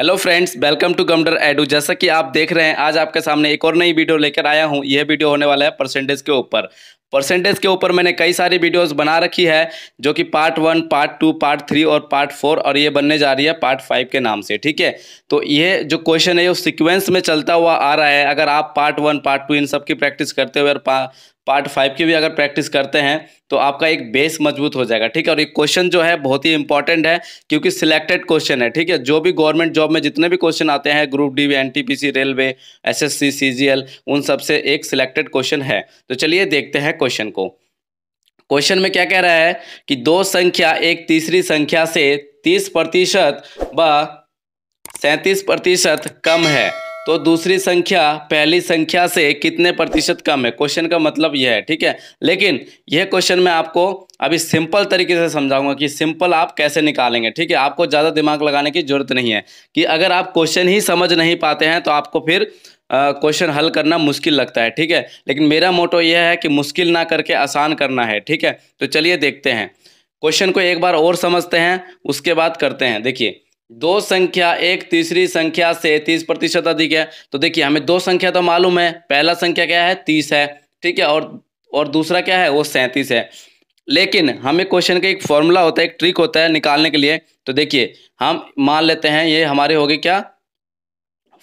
hello friends welcome to गमडर एडू जैसा कि आप देख रहे हैं आज आपके सामने एक और नई वीडियो लेकर आया हूं यह वीडियो होने वाला है परसेंटेज के ऊपर परसेंटेज के ऊपर मैंने कई सारी वीडियोस बना रखी है जो कि part one part two part three और पार्ट फोर और ये बनने जा रही है पार्ट फाइव के नाम से ठीक है तो ये जो क्वेश्चन है वो सिक्वेंस में चलता हुआ आ रहा है अगर आप पार्ट वन पार्ट टू इन सब की प्रैक्टिस करते हुए और पार्ट फाइव की भी अगर प्रैक्टिस करते हैं तो आपका एक बेस मजबूत हो जाएगा ठीक है और ये क्वेश्चन जो है बहुत ही इंपॉर्टेंट है क्योंकि सिलेक्टेड क्वेश्चन है ठीक है जो भी गवर्नमेंट जॉब में जितने भी क्वेश्चन आते हैं group D C railway SSC CGL उन सबसे एक सिलेक्टेड क्वेश्चन है तो चलिए देखते हैं क्वेश्चन को क्वेश्चन में क्या कह रहा है कि दो संख्या एक तीसरी संख्या से तीस प्रतिशत व सैंतीस प्रतिशत कम है तो दूसरी संख्या पहली संख्या से कितने प्रतिशत कम है क्वेश्चन का मतलब यह है ठीक है लेकिन यह क्वेश्चन मैं आपको अभी सिंपल तरीके से समझाऊंगा कि सिंपल आप कैसे निकालेंगे ठीक है आपको ज़्यादा दिमाग लगाने की जरूरत नहीं है कि अगर आप क्वेश्चन ही समझ नहीं पाते हैं तो आपको फिर क्वेश्चन हल करना मुश्किल लगता है ठीक है लेकिन मेरा मोटो यह है कि मुश्किल ना करके आसान करना है ठीक है तो चलिए देखते हैं क्वेश्चन को एक बार और समझते हैं उसके बाद करते हैं देखिए दो संख्या एक तीसरी संख्या से तीस प्रतिशत अधिक है तो देखिए हमें दो संख्या तो मालूम है पहला संख्या क्या है तीस है ठीक है और और दूसरा क्या है वो सैंतीस है लेकिन हमें क्वेश्चन का एक फॉर्मूला होता है एक ट्रिक होता है निकालने के लिए तो देखिए हम मान लेते हैं ये हमारे हो गए क्या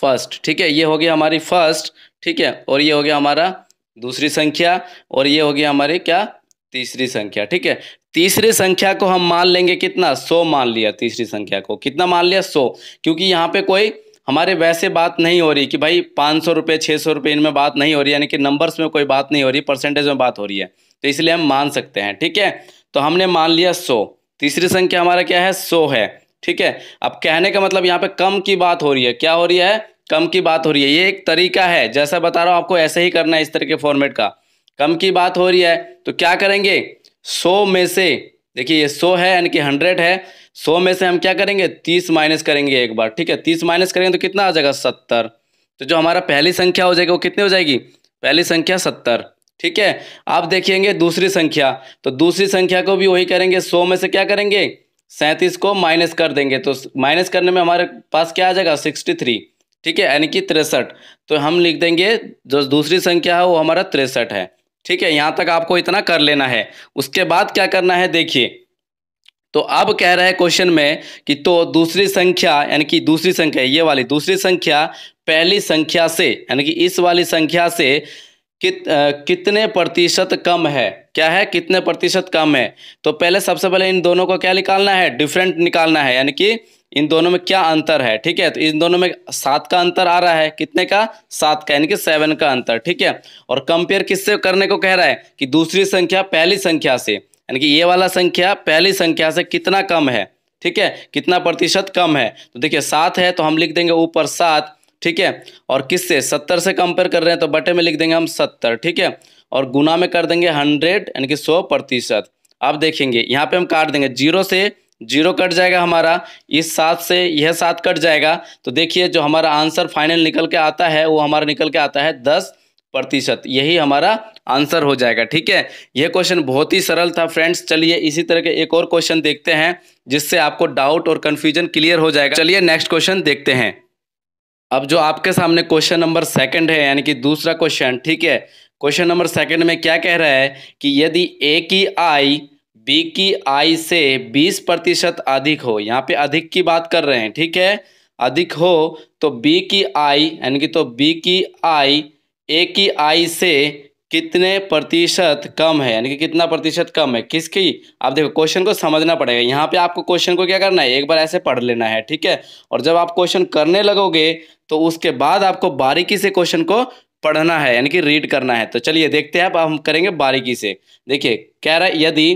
फर्स्ट ठीक है ये हो हमारी फर्स्ट ठीक है और ये हो गया हमारा दूसरी संख्या और ये हो गया हमारी क्या तीसरी संख्या ठीक है तीसरी संख्या को हम मान लेंगे कितना सो मान लिया तीसरी संख्या को कितना मान लिया सो क्योंकि यहाँ पे कोई हमारे वैसे बात नहीं हो रही कि भाई पाँच सौ रुपये छः सौ रुपये इनमें बात नहीं हो रही यानी कि नंबर्स में कोई बात नहीं हो रही परसेंटेज में बात हो रही है तो इसलिए हम मान सकते हैं ठीक है तो हमने मान लिया सौ तीसरी संख्या हमारा क्या है सौ है ठीक है अब कहने का मतलब यहाँ पे कम की बात हो रही है क्या हो रही है कम की बात हो रही है ये एक तरीका है जैसा बता रहा हूँ आपको ऐसे ही करना है इस तरह के फॉर्मेट का कम की बात हो रही है तो क्या करेंगे सौ में से देखिए ये सौ है यानी कि हंड्रेड है सौ में से हम क्या करेंगे तीस माइनस करेंगे एक बार ठीक है तीस माइनस करेंगे तो कितना आ जाएगा सत्तर तो जो हमारा पहली संख्या हो जाएगी वो कितनी हो जाएगी पहली संख्या सत्तर ठीक है आप देखेंगे दूसरी संख्या तो दूसरी संख्या को भी वही करेंगे सौ में से क्या करेंगे सैंतीस को माइनस कर देंगे तो माइनस करने में हमारे पास क्या आ जाएगा सिक्सटी थ्री ठीक है यानी कि तिरसठ तो हम लिख देंगे जो दूसरी संख्या है वो हमारा तिरसठ है ठीक है यहाँ तक आपको इतना कर लेना है उसके बाद क्या करना है देखिए तो अब कह रहा है क्वेश्चन में कि तो दूसरी संख्या यानी कि दूसरी संख्या ये वाली दूसरी संख्या पहली संख्या से यानी कि इस वाली संख्या से कित आ, कितने प्रतिशत कम है क्या है कितने प्रतिशत कम है तो पहले सबसे पहले इन दोनों को क्या निकालना है डिफरेंट निकालना है यानी कि इन दोनों में क्या अंतर है ठीक है तो इन दोनों में सात का अंतर आ रहा है कितने का सात का यानी कि सेवन का अंतर ठीक है और कंपेयर किससे करने को कह रहा है कि दूसरी संख्या पहली संख्या से यानी कि ये वाला संख्या पहली संख्या से कितना कम है ठीक है कितना प्रतिशत कम है तो देखिए सात है तो हम लिख देंगे ऊपर सात ठीक है और किससे सत्तर से कंपेयर कर रहे हैं तो बटे में लिख देंगे हम सत्तर ठीक है और गुना में कर देंगे हंड्रेड यानी कि सौ प्रतिशत अब देखेंगे यहाँ पे हम काट देंगे जीरो से जीरो कट जाएगा हमारा इस सात से यह सात कट जाएगा तो देखिए जो हमारा आंसर फाइनल निकल के आता है वो हमारा निकल के आता है दस प्रतिशत यही हमारा आंसर हो जाएगा ठीक है यह क्वेश्चन बहुत ही सरल था फ्रेंड्स चलिए इसी तरह के एक और क्वेश्चन देखते हैं जिससे आपको डाउट और कंफ्यूजन क्लियर हो जाएगा चलिए नेक्स्ट क्वेश्चन देखते हैं अब जो आपके सामने क्वेश्चन नंबर सेकंड है यानी कि दूसरा क्वेश्चन ठीक है क्वेश्चन नंबर सेकंड में क्या कह रहा है कि यदि ए की आई बी की आई से 20 प्रतिशत अधिक हो यहाँ पे अधिक की बात कर रहे हैं ठीक है अधिक हो तो बी की आई यानी कि तो बी की आई ए की आई से कितने प्रतिशत कम है यानी कि कितना प्रतिशत कम है किसकी आप देखो क्वेश्चन को समझना पड़ेगा यहाँ पे आपको क्वेश्चन को क्या करना है एक बार ऐसे पढ़ लेना है ठीक है और जब आप क्वेश्चन करने लगोगे तो उसके बाद आपको बारीकी से क्वेश्चन को पढ़ना है यानी कि रीड करना है तो चलिए देखते हैं अब हम करेंगे बारीकी से देखिए कह रहा है यदि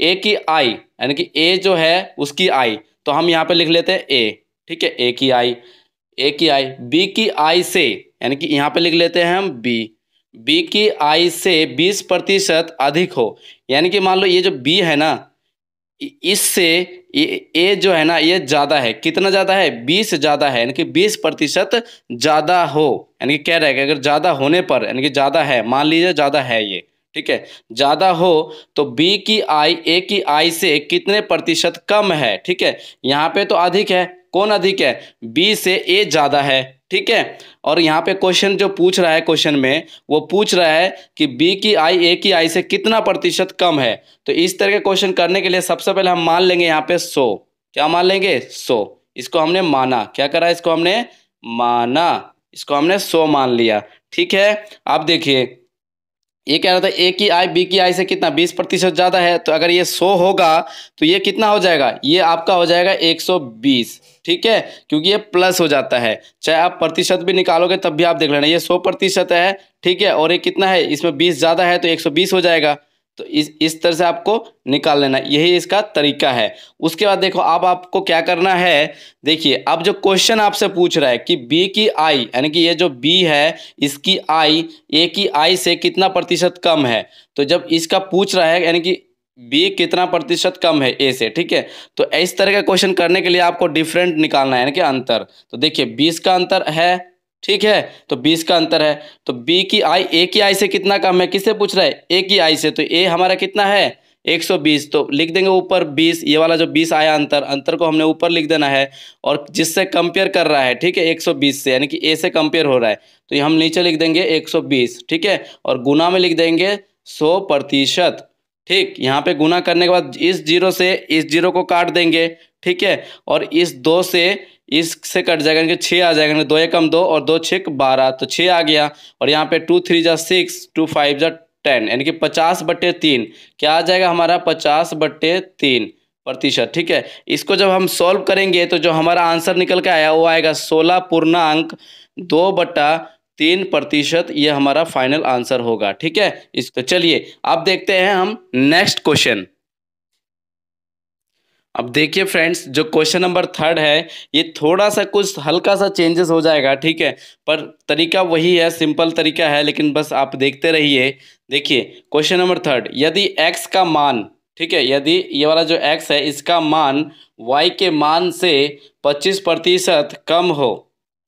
ए की आई यानी कि ए जो है उसकी आई तो हम यहाँ पे लिख लेते हैं ए ठीक है ए की आई ए की आई बी की आई से यानी कि यहाँ पे लिख लेते हैं हम बी बी की आई से बीस प्रतिशत अधिक हो यानी कि मान लो ये जो बी है ना इससे ए जो है ना ये ज़्यादा है कितना ज़्यादा है बीस ज़्यादा है यानी कि बीस प्रतिशत ज़्यादा हो यानी कि कह रहा है कि अगर ज़्यादा होने पर यानी कि ज़्यादा है मान लीजिए ज़्यादा है ये ठीक है ज्यादा हो तो बी की आई ए की आई से कितने प्रतिशत कम है ठीक है यहाँ पे तो अधिक है कौन अधिक है बी से ए ज्यादा है ठीक है और यहाँ पे क्वेश्चन जो पूछ रहा है क्वेश्चन में वो पूछ रहा है कि बी की आई ए की आई से कितना प्रतिशत कम है तो इस तरह के क्वेश्चन करने के लिए सबसे पहले हम मान लेंगे यहाँ पे सो क्या मान लेंगे सो इसको हमने माना क्या करा इसको हमने माना इसको हमने सो मान लिया ठीक है आप देखिए ये कह रहा था ए की आय बी की आय से कितना बीस प्रतिशत ज़्यादा है तो अगर ये सो होगा तो ये कितना हो जाएगा ये आपका हो जाएगा एक सौ बीस ठीक है क्योंकि ये प्लस हो जाता है चाहे आप प्रतिशत भी निकालोगे तब भी आप देख लेना ये सौ प्रतिशत है ठीक है और ये कितना है इसमें बीस ज़्यादा है तो एक सौ बीस हो जाएगा तो इस इस तरह से आपको निकाल लेना यही इसका तरीका है उसके बाद देखो अब आप आपको क्या करना है देखिए अब जो क्वेश्चन आपसे पूछ रहा है कि बी की आई यानी कि ये जो बी है इसकी आई ए की आई से कितना प्रतिशत कम है तो जब इसका पूछ रहा है यानी कि बी कितना प्रतिशत कम है ए से ठीक है तो इस तरह का क्वेश्चन करने के लिए आपको डिफरेंट निकालना है यानी कि अंतर तो देखिए बीस का अंतर है ठीक है तो बीस का अंतर है तो बी की आई ए की आई से कितना कम है किससे पूछ रहा है ए की आई से तो ए हमारा कितना है 120 तो लिख देंगे ऊपर 20 ये वाला जो 20 आया अंतर अंतर को हमने ऊपर लिख देना है और जिससे कंपेयर कर रहा है ठीक है 120 से यानी कि ए से कंपेयर हो रहा है तो ये हम नीचे लिख देंगे 120 ठीक है और गुना में लिख देंगे सौ प्रतिशत ठीक यहाँ पे गुना करने के बाद इस जीरो से इस जीरो को काट देंगे ठीक है और इस दो से इससे कट जाएगा इनके छः आ जाएगा दो एकम दो और दो छः बारह तो छः आ गया और यहाँ पे टू थ्री जा सिक्स टू फाइव जा टेन यानी कि पचास बट्टे तीन क्या आ जाएगा हमारा पचास बट्टे तीन प्रतिशत ठीक है इसको जब हम सॉल्व करेंगे तो जो हमारा आंसर निकल के आया वो आएगा सोलह पूर्णांक दो बट्टा तीन प्रतिशत ये हमारा फाइनल आंसर होगा ठीक है इसको तो चलिए अब देखते हैं हम नेक्स्ट क्वेश्चन अब देखिए फ्रेंड्स जो क्वेश्चन नंबर थर्ड है ये थोड़ा सा कुछ हल्का सा चेंजेस हो जाएगा ठीक है पर तरीका वही है सिंपल तरीका है लेकिन बस आप देखते रहिए देखिए क्वेश्चन नंबर थर्ड यदि एक्स का मान ठीक है यदि ये वाला जो एक्स है इसका मान वाई के मान से पच्चीस प्रतिशत कम हो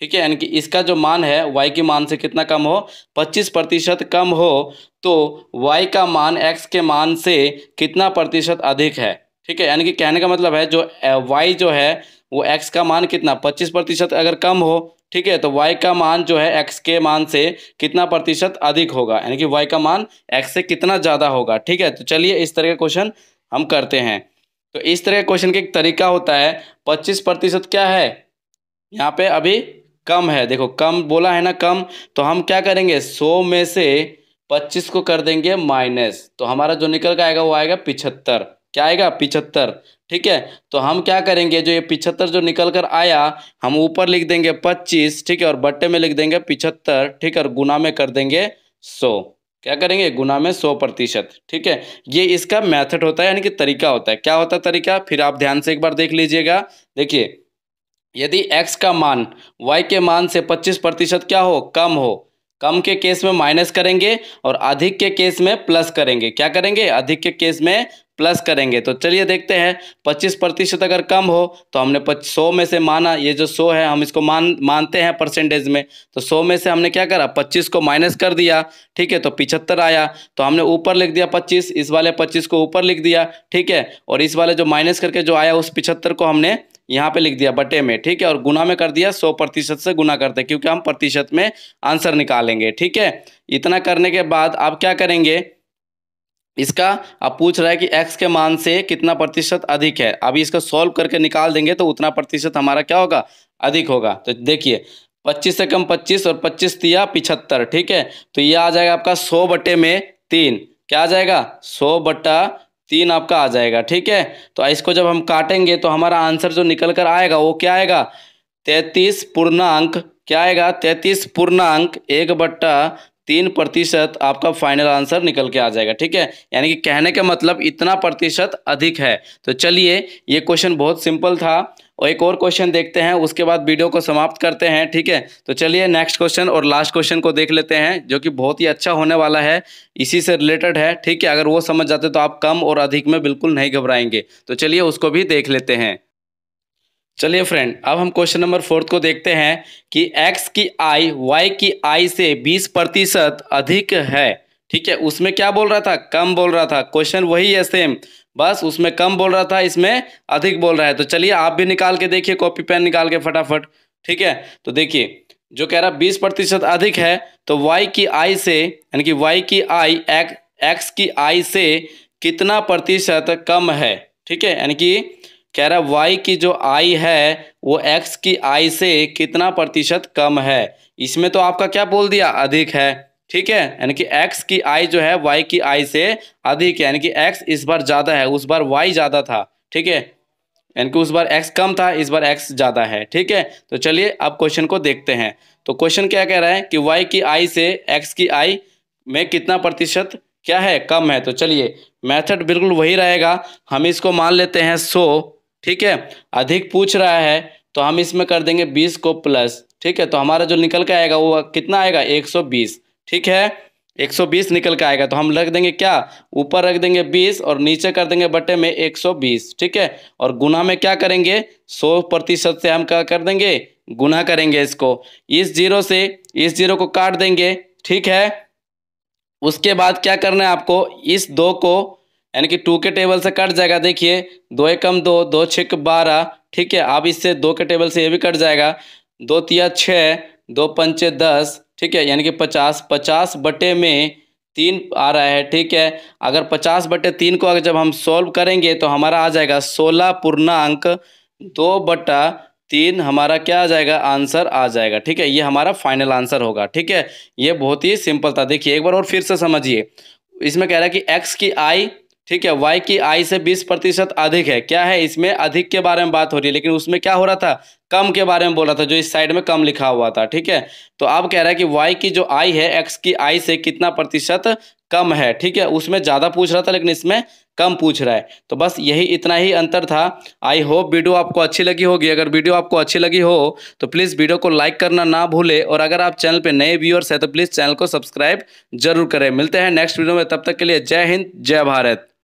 ठीक है यानी कि इसका जो मान है वाई के मान से कितना कम हो पच्चीस प्रतिशत कम हो तो वाई का मान एक्स के मान से कितना प्रतिशत अधिक है ठीक है यानी कि कहने का मतलब है जो वाई जो है वो एक्स का मान कितना पच्चीस प्रतिशत अगर कम हो ठीक है तो y का मान जो है x के मान से कितना प्रतिशत अधिक होगा यानी कि y का मान x से कितना ज़्यादा होगा ठीक है तो चलिए इस तरह का क्वेश्चन हम करते हैं तो इस तरह के क्वेश्चन का एक तरीका होता है पच्चीस प्रतिशत क्या है यहाँ पे अभी कम है देखो कम बोला है ना कम तो हम क्या करेंगे सौ में से पच्चीस को कर देंगे माइनस तो हमारा जो निकल का आएगा वो आएगा पिछहत्तर क्या आएगा पिछहत्तर ठीक है तो हम क्या करेंगे जो ये पिछहत्तर जो निकल कर आया हम ऊपर लिख देंगे पच्चीस ठीक है और बट्टे में लिख देंगे पिछहत्तर ठीक है और गुना में कर देंगे सौ क्या करेंगे गुना में सौ प्रतिशत ठीक है ये इसका मेथड होता है यानी कि तरीका होता है क्या होता है तरीका फिर आप ध्यान से एक बार देख लीजिएगा देखिए यदि x का मान y के मान से पच्चीस प्रतिशत क्या हो कम हो कम के केस में माइनस करेंगे और अधिक के केस में प्लस करेंगे क्या करेंगे अधिक के केस में प्लस करेंगे तो चलिए देखते हैं पच्चीस प्रतिशत अगर कम हो तो हमने सौ में से माना ये जो सौ है हम इसको मान मानते हैं परसेंटेज में तो सौ में से हमने क्या करा पच्चीस को माइनस कर दिया ठीक है तो पिछहत्तर आया तो हमने ऊपर लिख दिया पच्चीस इस वाले पच्चीस को ऊपर लिख दिया ठीक है और इस वाले जो माइनस करके जो आया उस पिछहत्तर को हमने यहाँ पे लिख दिया बटे में ठीक है और गुना में कर दिया सौ प्रतिशत से गुना करते हैं क्योंकि हम प्रतिशत में आंसर निकालेंगे ठीक है इतना करने के बाद आप क्या करेंगे इसका अब पूछ रहा है कि x के मान से कितना प्रतिशत अधिक है अभी इसका सॉल्व करके निकाल देंगे तो उतना प्रतिशत हमारा क्या होगा अधिक होगा तो देखिए 25 से कम 25 और 25 तिया पिछहत्तर ठीक है तो ये आ जाएगा आपका 100 बटे में तीन क्या आ जाएगा 100 बटा तीन आपका आ जाएगा ठीक है तो इसको जब हम काटेंगे तो हमारा आंसर जो निकल कर आएगा वो क्या आएगा तैतीस पूर्णांक क्या आएगा तैतीस पूर्णांक एक बट्टा तीन प्रतिशत आपका फाइनल आंसर निकल के आ जाएगा ठीक है यानी कि कहने का मतलब इतना प्रतिशत अधिक है तो चलिए ये क्वेश्चन बहुत सिंपल था और एक और क्वेश्चन देखते हैं उसके बाद वीडियो को समाप्त करते हैं ठीक है तो चलिए नेक्स्ट क्वेश्चन और लास्ट क्वेश्चन को देख लेते हैं जो कि बहुत ही अच्छा होने वाला है इसी से रिलेटेड है ठीक है अगर वो समझ जाते तो आप कम और अधिक में बिल्कुल नहीं घबराएंगे तो चलिए उसको भी देख लेते हैं चलिए फ्रेंड अब हम क्वेश्चन नंबर फोर्थ को देखते हैं कि एक्स की आई वाई की आई से बीस प्रतिशत अधिक है ठीक है उसमें क्या बोल रहा था कम बोल रहा था क्वेश्चन वही है सेम बस उसमें कम बोल रहा था इसमें अधिक बोल रहा है तो चलिए आप भी निकाल के देखिए कॉपी पेन निकाल के फटाफट ठीक है तो देखिए जो कह रहा बीस प्रतिशत अधिक है तो वाई की आई से यानी कि वाई की आई एक्स की आई से कितना प्रतिशत कम है ठीक है यानी कि कह रहा है वाई की जो आई है वो एक्स की आई से कितना प्रतिशत कम है इसमें तो आपका क्या बोल दिया अधिक है ठीक है यानी कि एक्स की आई जो है वाई की आई से अधिक है यानी कि एक्स इस बार ज़्यादा है उस बार वाई ज़्यादा था ठीक है यानी कि उस बार एक्स कम था इस बार एक्स ज़्यादा है ठीक है तो चलिए अब क्वेश्चन को देखते हैं तो क्वेश्चन क्या कह रहा है कि वाई की आई से एक्स की आई में कितना प्रतिशत क्या है कम है तो चलिए मेथड बिल्कुल वही रहेगा हम इसको मान लेते हैं सो ठीक है अधिक पूछ रहा है तो हम इसमें कर देंगे बीस को प्लस ठीक है तो हमारा जो निकल के आएगा वो कितना आएगा एक सौ बीस ठीक है एक सौ बीस निकल के आएगा तो हम रख देंगे क्या ऊपर रख देंगे बीस और नीचे कर देंगे बटे में एक सौ बीस ठीक है और गुना में क्या करेंगे सौ प्रतिशत से हम क्या कर देंगे गुना करेंगे इसको इस जीरो से इस जीरो को काट देंगे ठीक है उसके बाद क्या करना है आपको इस दो को यानी कि टू के टेबल से कट जाएगा देखिए दो एकम दो दो छिक बारह ठीक है अब इससे दो के टेबल से ये भी कट जाएगा दो तिया छः दो पंचे दस ठीक है यानी कि पचास पचास बटे में तीन आ रहा है ठीक है अगर पचास बटे तीन को अगर जब हम सॉल्व करेंगे तो हमारा आ जाएगा सोलह पूर्णांक दो बटा तीन हमारा क्या आ जाएगा आंसर आ जाएगा ठीक है ये हमारा फाइनल आंसर होगा ठीक है ये बहुत ही सिंपल था देखिए एक बार और फिर से समझिए इसमें कह रहा है कि एक्स की आई ठीक है वाई की आई से बीस प्रतिशत अधिक है क्या है इसमें अधिक के बारे में बात हो रही है लेकिन उसमें क्या हो रहा था कम के बारे में बोल रहा था जो इस साइड में कम लिखा हुआ था ठीक है तो आप कह रहा है कि वाई की जो आई है एक्स की आई से कितना प्रतिशत कम है ठीक है उसमें ज़्यादा पूछ रहा था लेकिन इसमें कम पूछ रहा है तो बस यही इतना ही अंतर था आई होप वीडियो आपको अच्छी लगी होगी अगर वीडियो आपको अच्छी लगी हो तो प्लीज़ वीडियो को लाइक करना ना भूले और अगर आप चैनल पे नए व्यूअर्स हैं तो प्लीज़ चैनल को सब्सक्राइब जरूर करें मिलते हैं नेक्स्ट वीडियो में तब तक के लिए जय हिंद जय भारत